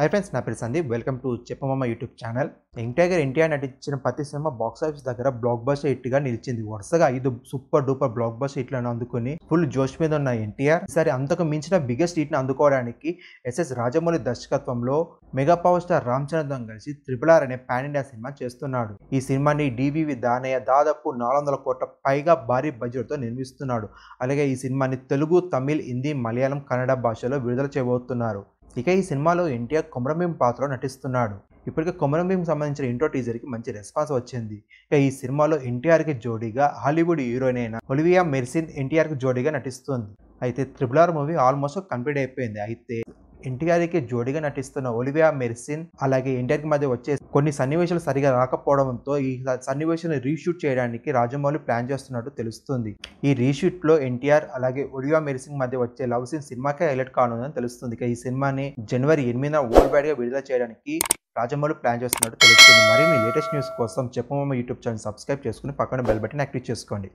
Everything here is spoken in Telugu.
హై ఫ్రెండ్స్ నా పేరు సందీప్ వెల్కమ్ టు చెప్పమమ్మ YouTube channel young tiger NTR నటించిన ప్రతి సినిమా బాక్స్ ఆఫీస్ దగ్గర బ్లాక్ బస్టర్ హిట్గా నిలిచింది వరుసగా ఐదు సూపర్ డూపర్ బ్లాక్ బస్టర్ హిట్లను అందుకుని ఫుల్ జోష్ మీద ఉన్న ఎన్టీఆర్ సరే అంతకు మించిన బిగ్గెస్ట్ హిట్ని అందుకోవడానికి ఎస్ఎస్ రాజమౌళి దర్శకత్వంలో మెగా పవర్ స్టార్ రామ్ చరణ్తో కలిసి త్రిపుల్ ఆర్ అనే పాన్ ఇండియా సినిమా చేస్తున్నాడు ఈ సినిమాని డివివి దానయ్య దాదాపు నాలుగు వందల కోట్ల పైగా భారీ బడ్జెట్తో నిర్మిస్తున్నాడు అలాగే ఈ సినిమాని తెలుగు తమిళ్ హిందీ మలయాళం కన్నడ భాషలో విడుదల చేయబోతున్నారు ఇక ఈ సినిమాలో ఎన్టీఆర్ కొమరంభీం పాత్రలో నటిస్తున్నాడు ఇప్పటికే కొమరంభీం సంబంధించిన ఇంట్రో టీజర్కి మంచి రెస్పాన్స్ వచ్చింది ఇక ఈ సినిమాలో ఎన్టీఆర్కి జోడీగా హాలీవుడ్ హీరోయిన్ అయిన ఒలివియా మెర్సిన్ ఎన్టీఆర్కి జోడీగా నటిస్తుంది అయితే triple R movie almost complete అయిపోయింది అయితే ఎన్టీఆర్కి జోడిగా నటిస్తున్న ఒలివియా మెర్సిన్ అలాగే ఎన్టీఆర్కి మధ్య వచ్చే కొన్ని సన్నివేశాలు సరిగా రాకపోవడంతో ఈ సన్నివేశాన్ని రీషూట్ చేయడానికి రాజమౌళి ప్లాన్ చేస్తున్నట్టు తెలుస్తుంది ఈ రీషూట్లో ఎన్టీఆర్ అలాగే ఒలివియా మెరిసిన్ మధ్య వచ్చే లవ్ సీన్ సినిమాకే హైలైట్ కానుందని తెలుస్తుంది ఇక ఈ సినిమాని జనవరి ఎనిమిదిన వరల్డ్ బ్యాడ్గా విడుదల చేయడానికి రాజమౌళి ప్లాన్ చేస్తున్నట్టు తెలుస్తుంది మరిన్ని లేటెస్ట్ న్యూస్ కోసం చెప్పమ్మ యూట్యూబ్ ఛానల్ సబ్స్క్రైబ్ చేసుకుని పక్కన బెల్ బటన్ యాక్టివ్ చేసుకోండి